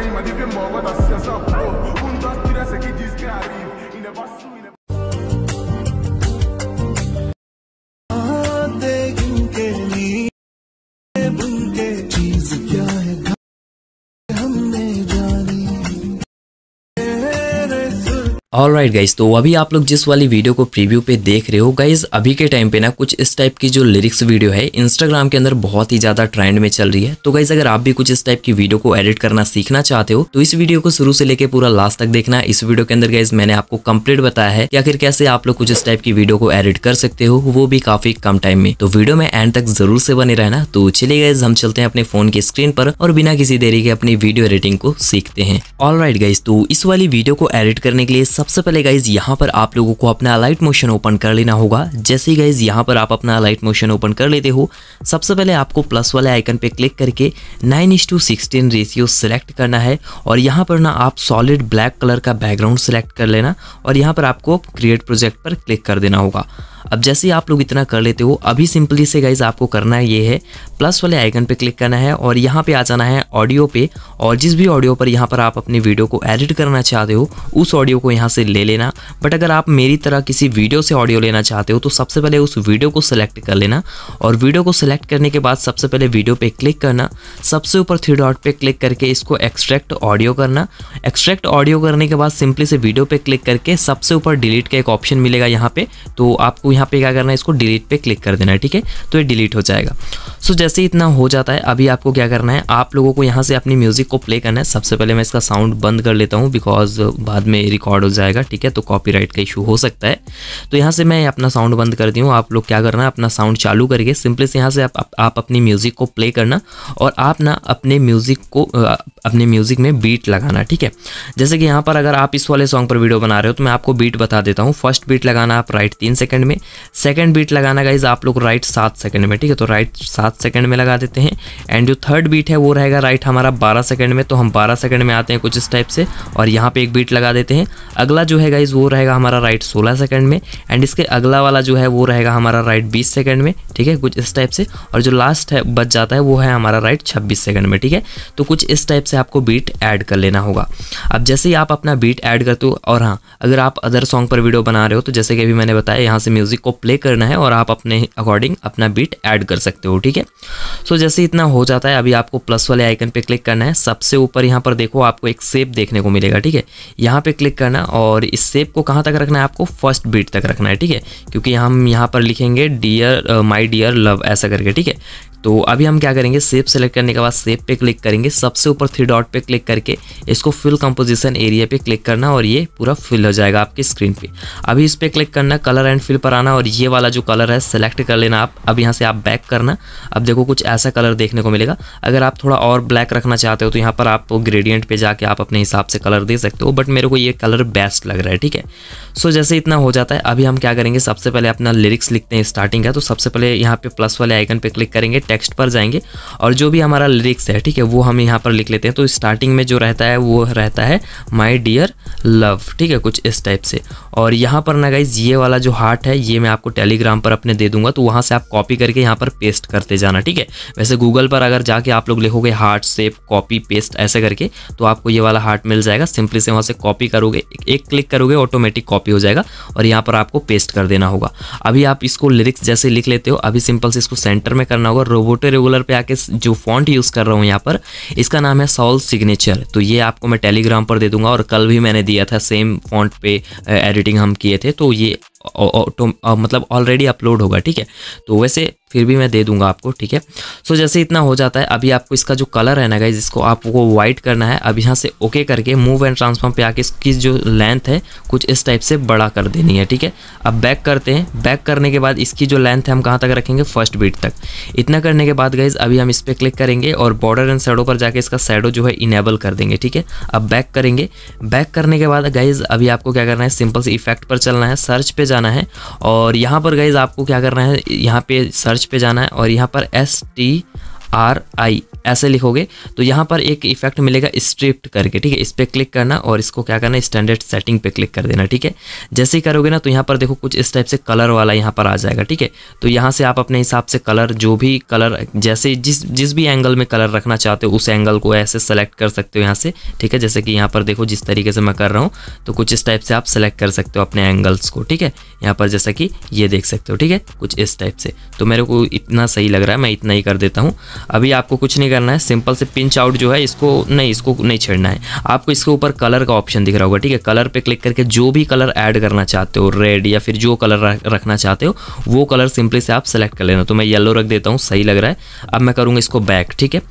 gente, mas devemos agora da sensação. Um, dois, três, aqui diz que arriba. E never soon. All right guys तो अभी आप लोग जिस वाली video को प्रीव्यू पे देख रहे हो गाइज अभी के टाइम पे ना कुछ इस टाइप की जो लिरिक्स वीडियो है इंस्टाग्राम के अंदर बहुत ही ज़्यादा ट्रेंड में चल रही है तो गाइज अगर आप भी कुछ इस टाइप की वीडियो को एडिट करना सीखना चाहते हो तो इस वीडियो को शुरू से लेकर पूरा लास्ट तक देखना इस वीडियो के अंदर गाइज मैंने आपको कम्प्लीट बताया है कि आखिर कैसे आप लोग कुछ इस टाइप की वीडियो को एडिट कर सकते हो वो भी काफी कम टाइम में तो वीडियो में एंड तक जरूर से बने रहना तो चले गाइज हम चलते हैं अपने फोन की स्क्रीन पर और बिना किसी देरी के अपनी वीडियो एडिटिंग को सीखते हैं ऑल राइट गाइज तो इस वाली वीडियो को एडिट करने के लिए सबसे पहले गाइज यहाँ पर आप लोगों को अपना अलाइट मोशन ओपन कर लेना होगा जैसे ही गाइज यहाँ पर आप अपना अलाइट मोशन ओपन कर लेते हो सबसे पहले आपको प्लस वाले आइकन पे क्लिक करके नाइन इस टू सिक्सटीन रेशियो सेलेक्ट करना है और यहाँ पर ना आप सॉलिड ब्लैक कलर का बैकग्राउंड सेलेक्ट कर लेना और यहाँ पर आपको क्रिएट प्रोजेक्ट पर क्लिक कर देना होगा अब जैसे ही आप लोग इतना कर लेते हो अभी सिंपली से गाइज आपको करना है ये है प्लस वाले आइकन पे क्लिक करना है और यहाँ पे आ जाना है ऑडियो पे और जिस भी ऑडियो पर यहाँ पर आप अपनी वीडियो को एडिट करना चाहते हो उस ऑडियो को यहाँ से ले लेना बट अगर आप मेरी तरह किसी वीडियो से ऑडियो लेना चाहते हो तो सबसे पहले उस वीडियो को सिलेक्ट कर लेना और वीडियो को सिलेक्ट करने के बाद सबसे पहले वीडियो पे क्लिक करना सबसे ऊपर थ्री डॉट पर क्लिक करके इसको एक्सट्रैक्ट ऑडियो करना एक्सट्रैक्ट ऑडियो करने के बाद सिंपली से वीडियो पे क्लिक करके सबसे ऊपर डिलीट का एक ऑप्शन मिलेगा यहाँ पे तो आपको यहाँ पे क्या करना है इसको डिलीट पे क्लिक कर देना है ठीक है तो ये डिलीट हो जाएगा सो so, जैसे इतना हो जाता है अभी आपको क्या करना है आप लोगों को यहाँ से अपनी म्यूज़िक को प्ले करना है सबसे पहले मैं इसका साउंड बंद कर लेता हूँ बिकॉज बाद में रिकॉर्ड हो जाएगा ठीक है तो कॉपी का इशू हो सकता है तो यहाँ से मैं अपना साउंड बंद कर दी हूँ आप लोग क्या करना है अपना साउंड चालू करके सिंपली से यहाँ से आप, आप, आप अपनी म्यूज़िक को प्ले करना और आप ना अपने म्यूज़िक को अपने म्यूज़िक में बीट लगाना ठीक है जैसे कि यहाँ पर अगर आप इस वाले सॉन्ग पर वीडियो बना रहे हो तो मैं आपको बीट बता देता हूँ फर्स्ट बीट लगाना आप राइट तीन सेकंड में सेकंड बीट लगाना गाइज आप लोग राइट सात सेकंड में ठीक है तो राइट सात सात सेकंड में लगा देते हैं एंड जो थर्ड बीट है वो रहेगा राइट हमारा बारह सेकंड में तो हम बारह सेकंड में आते हैं कुछ इस टाइप से और यहाँ पे एक बीट लगा देते हैं अगला जो है गाइज वो रहेगा हमारा राइट सोलह सेकंड में एंड इसके अगला वाला जो है वो रहेगा हमारा राइट बीस सेकंड में ठीक है कुछ इस टाइप से और जो लास्ट है बच जाता है वो है हमारा राइट छब्बीस सेकंड में ठीक है तो कुछ इस टाइप से आपको बीट ऐड कर लेना होगा अब जैसे ही आप अपना बीट ऐड करते हो और हाँ अगर आप अदर सॉन्ग पर वीडियो बना रहे हो तो जैसे कि अभी मैंने बताया यहाँ से म्यूज़िक को प्ले करना है और आप अपने अकॉर्डिंग अपना बीट ऐड कर सकते हो ठीक है है सो जैसे इतना हो जाता है अभी आपको प्लस वाले आइकन पे क्लिक करना है सबसे ऊपर यहाँ पर देखो आपको एक सेप देखने को मिलेगा ठीक है यहाँ पे क्लिक करना और इस सेप को कहाँ तक रखना है आपको फर्स्ट बीट तक रखना है ठीक है क्योंकि हम यहाँ पर लिखेंगे डियर माई डियर लव ऐसा करके ठीक है तो अभी हम क्या करेंगे सेप सेलेक्ट करने के बाद सेप पे क्लिक करेंगे सबसे ऊपर थ्री डॉट पे क्लिक करके इसको फिल कंपोजिशन एरिया पे क्लिक करना और ये पूरा फिल हो जाएगा आपकी स्क्रीन पे अभी इस पर क्लिक करना कलर एंड फिल पर आना और ये वाला जो कलर है सेलेक्ट कर लेना आप अब यहाँ से आप बैक करना अब देखो कुछ ऐसा कलर देखने को मिलेगा अगर आप थोड़ा और ब्लैक रखना चाहते हो तो यहाँ पर आप ग्रेडियंट पर जाके आप अपने हिसाब से कलर दे सकते हो बट मेरे को ये कलर बेस्ट लग रहा है ठीक है सो जैसे इतना हो जाता है अभी हम क्या करेंगे सबसे पहले अपना लिरिक्स लिखते हैं स्टार्टिंग का तो सबसे पहले यहाँ पे प्लस वाले आइकन पर क्लिक करेंगे टेक्स्ट पर जाएंगे और जो भी हमारा लिरिक्स है ठीक है वो हम यहाँ पर लिख लेते हैं तो स्टार्टिंग में जो रहता है वो रहता है माई डियर लव ठीक है कुछ इस टाइप से और यहाँ पर ना गाइज ये वाला जो हार्ट है ये मैं आपको टेलीग्राम पर अपने दे दूंगा तो वहाँ से आप कॉपी करके यहाँ पर पेस्ट करते जाना ठीक है वैसे गूगल पर अगर जाके आप लोग लिखोगे हार्ट सेप कॉपी पेस्ट ऐसे करके तो आपको ये वाला हार्ट मिल जाएगा सिंपली से वहाँ से कॉपी करोगे एक क्लिक करोगे ऑटोमेटिक कॉपी हो जाएगा और यहाँ पर आपको पेस्ट कर देना होगा अभी आप इसको लिरिक्स जैसे लिख लेते हो अभी सिंपल से इसको सेंटर में करना होगा रोबोटो रेगुलर पे आके जो फॉन्ट यूज़ कर रहा हूँ यहाँ पर इसका नाम है सॉल सिग्नेचर तो ये आपको मैं टेलीग्राम पर दे दूंगा और कल भी मैंने दिया था सेम फॉन्ट पे एडिटिंग हम किए थे तो ये ऑटो मतलब ऑलरेडी अपलोड होगा ठीक है तो वैसे फिर भी मैं दे दूंगा आपको ठीक है सो जैसे इतना हो जाता है अभी आपको इसका जो कलर है ना गाइज इसको आपको वाइट करना है अब यहाँ से ओके करके मूव एंड ट्रांसफॉर्म पे आके इसकी जो लेंथ है कुछ इस टाइप से बड़ा कर देनी है ठीक है अब बैक करते हैं बैक करने के बाद इसकी जो लेंथ है हम कहाँ तक रखेंगे फर्स्ट बीट तक इतना करने के बाद गाइज अभी हम इस पर क्लिक करेंगे और बॉर्डर एंड सैडो पर जाके इसका सैडो जो है इनेबल कर देंगे ठीक है अब बैक करेंगे बैक करने के बाद गाइज अभी आपको क्या करना है सिंपल से इफेक्ट पर चलना है सर्च पे जाना है और यहाँ पर गाइज आपको क्या करना है यहाँ पर सर्च पेज पे जाना है और यहाँ पर एस टी आर आई ऐसे लिखोगे तो यहाँ पर एक इफेक्ट मिलेगा स्ट्रिप्ट करके ठीक है इस पर क्लिक करना और इसको क्या करना स्टैंडर्ड सेटिंग पे क्लिक कर देना ठीक है जैसे ही करोगे ना तो यहाँ पर देखो कुछ इस टाइप से कलर वाला यहाँ पर आ जाएगा ठीक है तो यहाँ से आप अपने हिसाब से कलर जो भी कलर जैसे जिस जिस भी एंगल में कलर रखना चाहते हो उस एंगल को ऐसे सेलेक्ट कर सकते हो यहाँ से ठीक है जैसे कि यहाँ पर देखो जिस तरीके से मैं कर रहा हूँ तो कुछ इस टाइप से आप सेलेक्ट कर सकते हो अपने एंगल्स को ठीक है यहाँ पर जैसा कि ये देख सकते हो ठीक है कुछ इस टाइप से तो मेरे को इतना सही लग रहा है मैं इतना ही कर देता हूँ अभी आपको कुछ नहीं करना है सिंपल से पिंच आउट जो है इसको नहीं इसको नहीं छेड़ना है आपको इसके ऊपर कलर का ऑप्शन दिख रहा होगा ठीक है कलर पे क्लिक करके जो भी कलर ऐड करना चाहते हो रेड या फिर जो कलर रखना चाहते हो वो कलर सिंपली से आप सेलेक्ट कर लेना तो मैं येलो रख देता हूँ सही लग रहा है अब मैं करूँगा इसको बैक ठीक है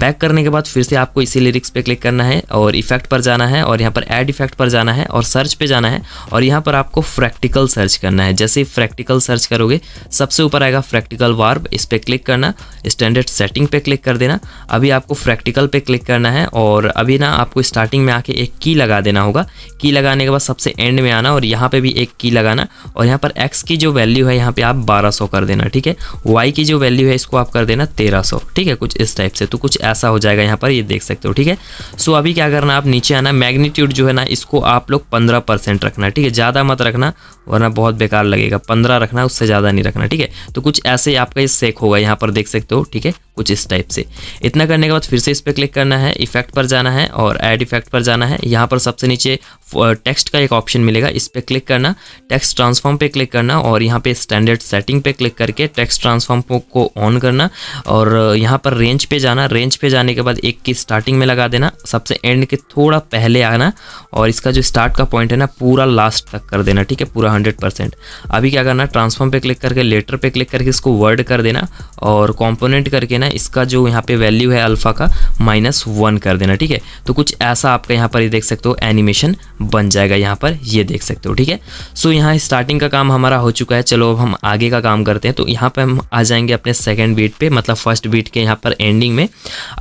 बैक करने के बाद फिर से आपको इसी लिरिक्स पर क्लिक करना है और इफेक्ट पर जाना है और यहाँ पर एड इफेक्ट पर जाना है और सर्च पर जाना है और यहाँ पर आपको प्रैक्टिकल सर्च करना है जैसे प्रैक्टिकल सर्च करोगे सबसे ऊपर आएगा प्रैक्टिकल वार्ब इस पर क्लिक करना स्टैंडर्ड सेटिंग टेस्टिंग पे क्लिक कर देना अभी आपको प्रैक्टिकल पे क्लिक करना है और अभी ना आपको स्टार्टिंग में आके एक की लगा देना होगा की लगाने के बाद सबसे एंड में आना और यहाँ पे भी एक की लगाना और यहाँ पर एक्स की जो वैल्यू है यहाँ पे आप 1200 कर देना ठीक है वाई की जो वैल्यू है इसको आप कर देना 1300 ठीक है कुछ इस टाइप से तो कुछ ऐसा हो जाएगा यहाँ पर ये यह देख सकते हो ठीक है सो अभी क्या करना आप नीचे आना मैग्नीट्यूड जो है ना इसको आप लोग पंद्रह रखना ठीक है ज़्यादा मत रखना वरना बहुत बेकार लगेगा पंद्रह रखना उससे ज़्यादा नहीं रखना ठीक है तो कुछ ऐसे आपका ये सेक होगा यहाँ पर देख सकते हो ठीक है कुछ इस टाइप से इतना करने के बाद फिर से इस पर क्लिक करना है इफेक्ट पर जाना है और एड इफेक्ट पर जाना है यहाँ पर सबसे नीचे टेक्स्ट का एक ऑप्शन मिलेगा इस पर क्लिक करना टेक्स्ट ट्रांसफॉर्म पे क्लिक करना और यहाँ पे स्टैंडर्ड सेटिंग पे क्लिक करके टेक्स्ट ट्रांसफॉर्म को ऑन करना और यहाँ पर रेंज पे जाना रेंज पे जाने के बाद एक की स्टार्टिंग में लगा देना सबसे एंड के थोड़ा पहले आना और इसका जो स्टार्ट का पॉइंट है ना पूरा लास्ट तक कर देना ठीक है पूरा हंड्रेड परसेंट अभी क्या करना ट्रांसफॉर्म पे क्लिक करके लेटर पे क्लिक करके इसको वर्ड कर देना और कॉम्पोनेंट करके ना इसका जो यहाँ पे वैल्यू है अल्फ़ा का माइनस वन कर देना ठीक है तो कुछ ऐसा आपका यहाँ पर ये देख सकते हो एनिमेशन बन जाएगा यहाँ पर ये देख सकते हो ठीक है सो यहाँ स्टार्टिंग का काम हमारा हो चुका है चलो अब हम आगे का काम करते हैं तो यहाँ पर हम आ जाएंगे अपने सेकेंड बीट पर मतलब फर्स्ट बीट के यहाँ पर एंडिंग में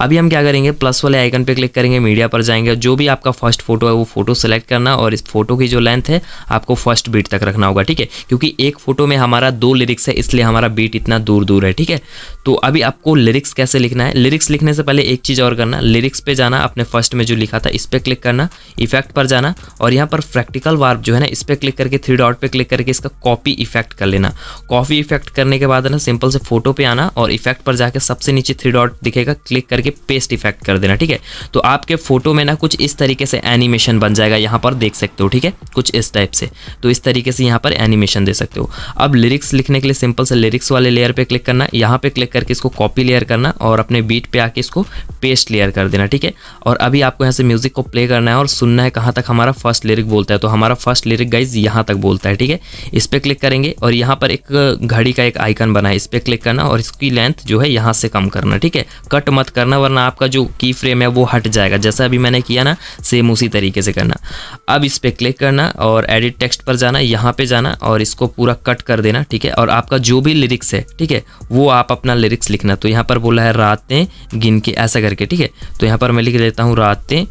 अभी हम क्या करेंगे प्लस वाले आइकन पर क्लिक करेंगे मीडिया पर जाएंगे जो भी आपका फर्स्ट फोटो है वो फोटो सेलेक्ट करना और इस फोटो की जो लेंथ है आपको फर्स्ट बीट तक रखना होगा ठीक है क्योंकि एक फोटो में हमारा दो लिरिक्स है इसलिए हमारा बीट इतना दूर दूर है ठीक है तो अभी आपको लिरिक्स लिरिक्स कैसे लिखना है लिरिक्स लिखने से पहले एक चीज़ और करना लिरिक्स पे जाना अपने फर्स्ट में जो लिखा था इस पर क्लिक करना इफेक्ट पर जाना और यहाँ पर प्रैक्टिकल वार्प जो है ना इस पर क्लिक करके थ्री डॉट पे क्लिक करके इसका कॉपी इफेक्ट कर लेना कॉपी इफेक्ट करने के बाद ना सिंपल से फोटो पे आना और इफेक्ट पर जाकर सबसे नीचे थ्री डॉट दिखेगा क्लिक करके पेस्ट इफेक्ट कर देना ठीक है तो आपके फोटो में ना कुछ इस तरीके से एनिमेशन बन जाएगा यहाँ पर देख सकते हो ठीक है कुछ इस टाइप से तो इस तरीके से यहाँ पर एनिमेशन दे सकते हो अब लिरिक्स लिखने के लिए सिंपल से लिरिक्स वाले लेयर पर क्लिक करना यहाँ पर क्लिक करके इसको कॉपी लेयर करना और अपने बीट पे आके इसको पेस्ट लेयर कर देना ठीक है और अभी आपको यहाँ से म्यूज़िक को प्ले करना है और सुनना है कहाँ तक हमारा फर्स्ट लिरिक बोलता है तो हमारा फर्स्ट लिरिक गाइज यहाँ तक बोलता है ठीक है इस पर क्लिक करेंगे और यहाँ पर एक घड़ी का एक आइकन बना है इस पर क्लिक करना और इसकी लेंथ जो है यहाँ से कम करना ठीक है कट मत करना वरना आपका जो की फ्रेम है वो हट जाएगा जैसा अभी मैंने किया ना सेम उसी तरीके से करना अब इस पर क्लिक करना और एडिट टेक्स्ट पर जाना यहाँ पर जाना और इसको पूरा कट कर देना ठीक है और आपका जो भी लिरिक्स है ठीक है वो आप अपना लिरिक्स लिखना तो यहाँ पर बोला है रातें गिन के ऐसा करके ठीक है तो यहाँ पर मैं लिख देता हूँ रातें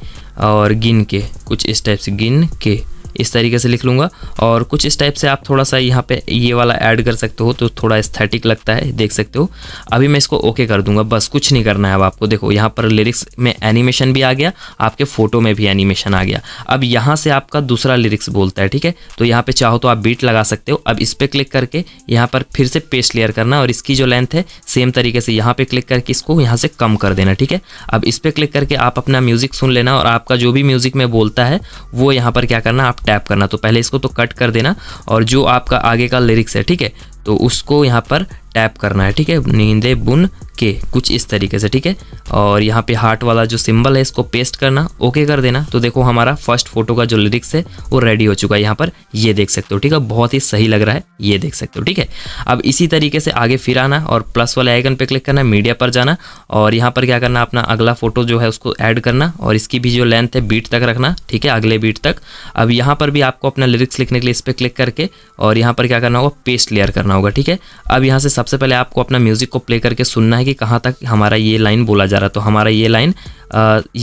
और गिन के कुछ इस टाइप से गिन के इस तरीके से लिख लूँगा और कुछ इस टाइप से आप थोड़ा सा यहाँ पे ये वाला ऐड कर सकते हो तो थोड़ा स्थेटिक लगता है देख सकते हो अभी मैं इसको ओके कर दूंगा बस कुछ नहीं करना है अब आपको देखो यहाँ पर लिरिक्स में एनिमेशन भी आ गया आपके फ़ोटो में भी एनिमेशन आ गया अब यहाँ से आपका दूसरा लिरिक्स बोलता है ठीक है तो यहाँ पर चाहो तो आप बीट लगा सकते हो अब इस पर क्लिक करके यहाँ पर फिर से पेस्ट लेयर करना और इसकी जो लेंथ है सेम तरीके से यहाँ पर क्लिक करके इसको यहाँ से कम कर देना ठीक है अब इस पर क्लिक करके आप अपना म्यूज़िक सुन लेना और आपका जो भी म्यूज़िक में बोलता है वो यहाँ पर क्या करना आप टैप करना तो पहले इसको तो कट कर देना और जो आपका आगे का लिरिक्स है ठीक है तो उसको यहाँ पर टैप करना है ठीक है नींदे बुन के कुछ इस तरीके से ठीक है और यहाँ पे हार्ट वाला जो सिंबल है इसको पेस्ट करना ओके कर देना तो देखो हमारा फर्स्ट फोटो का जो लिरिक्स है वो रेडी हो चुका है यहाँ पर ये देख सकते हो ठीक है बहुत ही सही लग रहा है ये देख सकते हो ठीक है अब इसी तरीके से आगे फिर आना और प्लस वाले आइकन पर क्लिक करना मीडिया पर जाना और यहाँ पर क्या करना अपना अगला फोटो जो है उसको ऐड करना और इसकी भी जो लेंथ है बीट तक रखना ठीक है अगले बीट तक अब यहाँ पर भी आपको अपना लिरिक्स लिखने के लिए इस पर क्लिक करके और यहाँ पर क्या करना होगा पेस्ट लेयर करना होगा ठीक है अब यहाँ से सबसे पहले आपको अपना म्यूज़िक को प्ले करके सुनना है कि कहाँ तक हमारा ये लाइन बोला जा रहा है तो हमारा ये लाइन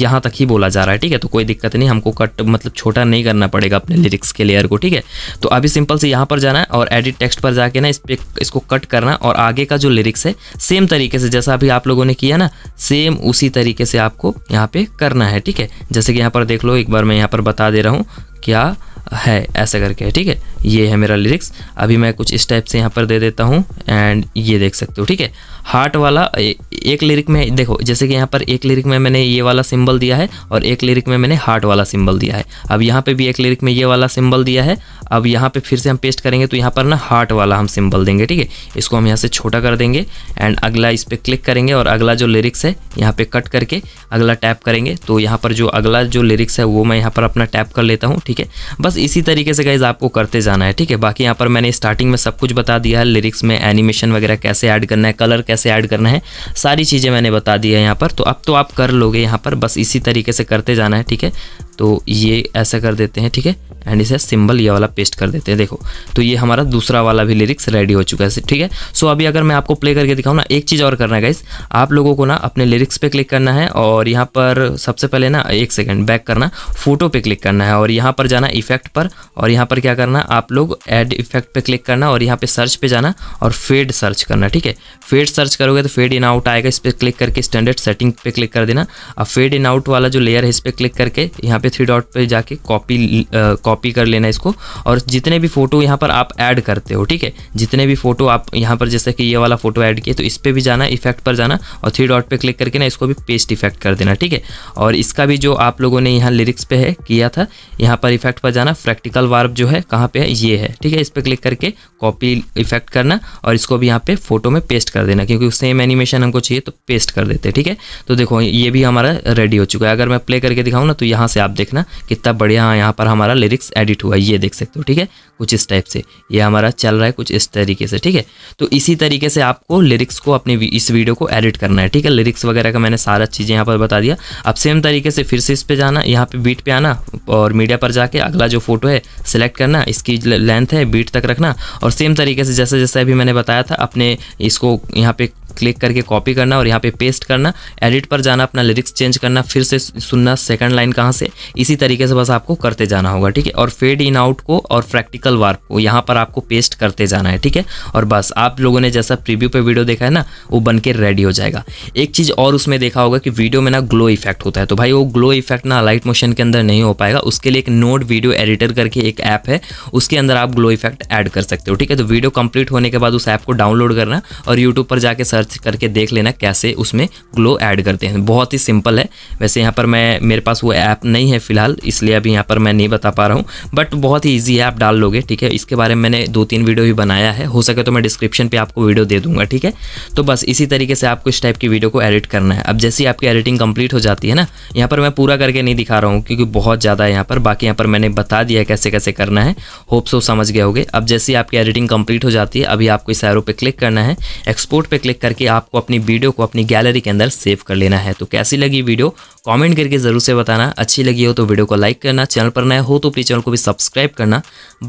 यहाँ तक ही बोला जा रहा है ठीक है तो कोई दिक्कत नहीं हमको कट मतलब छोटा नहीं करना पड़ेगा अपने लिरिक्स के लेयर को ठीक है तो अभी सिंपल से यहाँ पर जाना है और एडिट टेक्स्ट पर जाके ना इस पर इसको कट करना और आगे का जो लिरिक्स है सेम तरीके से जैसा अभी आप लोगों ने किया ना सेम उसी तरीके से आपको यहाँ पर करना है ठीक है जैसे कि यहाँ पर देख लो एक बार मैं यहाँ पर बता दे रहा हूँ क्या है ऐसा करके ठीक है ये है मेरा लिरिक्स अभी मैं कुछ इस टाइप से यहाँ पर दे देता हूँ एंड ये देख सकते हो ठीक है हार्ट वाला ए, एक लिरिक में देखो जैसे कि यहाँ पर एक लिरिक में मैंने ये वाला सिंबल दिया है और एक लिरिक में मैंने हार्ट वाला सिंबल दिया है अब यहाँ पे भी एक लिरिक में ये वाला सिंबल दिया है अब यहाँ पे फिर से हम पेस्ट करेंगे तो यहाँ पर ना हार्ट वाला हम सिंबल देंगे ठीक है इसको हम यहाँ से छोटा कर देंगे एंड अगला इस पर क्लिक करेंगे और अगला जो लिरिक्स है यहाँ पे कट करके अगला टैप करेंगे तो यहाँ पर जो अगला जो लिरिक्स है वो मैं यहाँ पर अपना टैप कर लेता हूँ ठीक है बस इसी तरीके से गाइज आपको करते जाना है ठीक है बाकी यहाँ पर मैंने स्टार्टिंग में सब कुछ बता दिया है लिरिक्स में एनिमेशन वगैरह कैसे ऐड करना है कलर कैसे ऐड करना है सारी चीज़ें मैंने बता दी है यहाँ पर तो अब तो आप कर लोगे यहाँ पर बस इसी तरीके से करते जाना है ठीक है तो ये ऐसा कर देते हैं ठीक है एंड इसे सिंबल ये वाला पेस्ट कर देते हैं देखो तो ये हमारा दूसरा वाला भी लिरिक्स रेडी हो चुका है ठीक है सो अभी अगर मैं आपको प्ले करके दिखाऊँ ना एक चीज़ और करना है गाइस आप लोगों को ना अपने लिरिक्स पे क्लिक करना है और यहाँ पर सबसे पहले ना एक सेकेंड बैक करना फोटो पे क्लिक करना है और यहाँ पर जाना इफेक्ट पर और यहाँ पर क्या करना आप लोग एड इफेक्ट पर क्लिक करना और यहाँ पर सर्च पे जाना और फेड सर्च करना ठीक है फेड सर्च करोगे तो फेड इन आउट आएगा इस पर क्लिक करके स्टैंडर्ड सेटिंग पे क्लिक कर देना अब फेड इन आउट वाला जो लेयर है इस पर क्लिक करके यहाँ पर थ्री डॉट पर जाके कॉपी कॉपी कर लेना इसको और जितने भी फ़ोटो यहाँ पर आप ऐड करते हो ठीक है जितने भी फ़ोटो आप यहाँ पर जैसे कि ये वाला फ़ोटो ऐड किए तो इस पर भी जाना इफेक्ट पर जाना और थ्री डॉट पर क्लिक करके ना इसको भी पेस्ट इफेक्ट कर देना ठीक है और इसका भी जो आप लोगों ने यहाँ लिरिक्स पे है किया था यहाँ पर इफेक्ट पर जाना प्रैक्टिकल वार्ब जो है कहाँ पर है ये है ठीक है इस पर क्लिक करके कॉपी इफेक्ट करना और इसको भी यहाँ पे फोटो में पेस्ट कर देना क्योंकि सेम एनिमेशन हमको चाहिए तो पेस्ट कर देते ठीक है तो देखो ये भी हमारा रेडी हो चुका है अगर मैं प्ले करके दिखाऊँ ना तो यहाँ से आप देखना कितना बढ़िया यहाँ पर हमारा लिरिक्स एडिट हुआ ये देख सकते हो सकते हो ठीक है कुछ इस टाइप से ये हमारा चल रहा है कुछ इस तरीके से ठीक है तो इसी तरीके से आपको लिरिक्स को अपने इस वीडियो को एडिट करना है ठीक है लिरिक्स वगैरह का मैंने सारा चीज़ें यहाँ पर बता दिया अब सेम तरीके से फिर से इस पर जाना यहाँ पर बीट पर आना और मीडिया पर जाके अगला जो फोटो है सिलेक्ट करना इसकी लेंथ है बीट तक रखना और सेम तरीके से जैसे जैसे अभी मैंने बताया था अपने इसको यहाँ पर क्लिक करके कॉपी करना और यहाँ पे पेस्ट करना एडिट पर जाना अपना लिरिक्स चेंज करना फिर से सुनना सेकंड लाइन कहाँ से इसी तरीके से बस आपको करते जाना होगा ठीक है और फेड इन आउट को और प्रैक्टिकल वार्प को यहाँ पर आपको पेस्ट करते जाना है ठीक है और बस आप लोगों ने जैसा प्रीव्यू पे वीडियो देखा है ना वो बन के रेडी हो जाएगा एक चीज़ और उसमें देखा होगा कि वीडियो में ना ग्लो इफेक्ट होता है तो भाई वो ग्लो इफेक्ट ना लाइट मोशन के अंदर नहीं हो पाएगा उसके लिए एक नोट वीडियो एडिटर करके एक ऐप है उसके अंदर आप ग्लो इफेक्ट ऐड कर सकते हो ठीक है तो वीडियो कंप्लीट होने के बाद उस ऐप को डाउनलोड करना और यूट्यूब पर जाकर सर्च सर्च करके देख लेना कैसे उसमें ग्लो ऐड करते हैं बहुत ही सिंपल है वैसे यहाँ पर मैं मेरे पास वो ऐप नहीं है फिलहाल इसलिए अभी यहाँ पर मैं नहीं बता पा रहा हूँ बट बहुत ही ईजी है आप डाल लोगे ठीक है इसके बारे में मैंने दो तीन वीडियो भी बनाया है हो सके तो मैं डिस्क्रिप्शन पर आपको वीडियो दे दूंगा ठीक है तो बस इसी तरीके से आपको इस टाइप की वीडियो को एडिट करना है अब जैसे ही आपकी एडिटिंग कंप्लीट हो जाती है ना यहाँ पर मैं पूरा करके नहीं दिखा रहा हूँ क्योंकि बहुत ज़्यादा है यहाँ पर बाकी यहाँ पर मैंने बता दिया कैसे कैसे करना है होप सो समझ गए होगे अब जैसे ही आपकी एडिटिंग कंप्लीट हो जाती है अभी आपको इस एरो पे क्लिक करना है एक्सपोर्ट पे क्लिक करके आपको अपनी वीडियो को अपनी गैलरी के अंदर सेव कर लेना है तो कैसी लगी वीडियो कमेंट करके ज़रूर से बताना अच्छी लगी हो तो वीडियो को लाइक करना चैनल पर नए हो तो प्लीज़ चैनल को भी सब्सक्राइब करना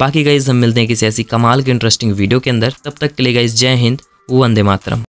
बाकी गाइज हम मिलते हैं किसी ऐसी कमाल की इंटरेस्टिंग वीडियो के अंदर तब तक के लिए गाइज जय हिंद वंदे मातरम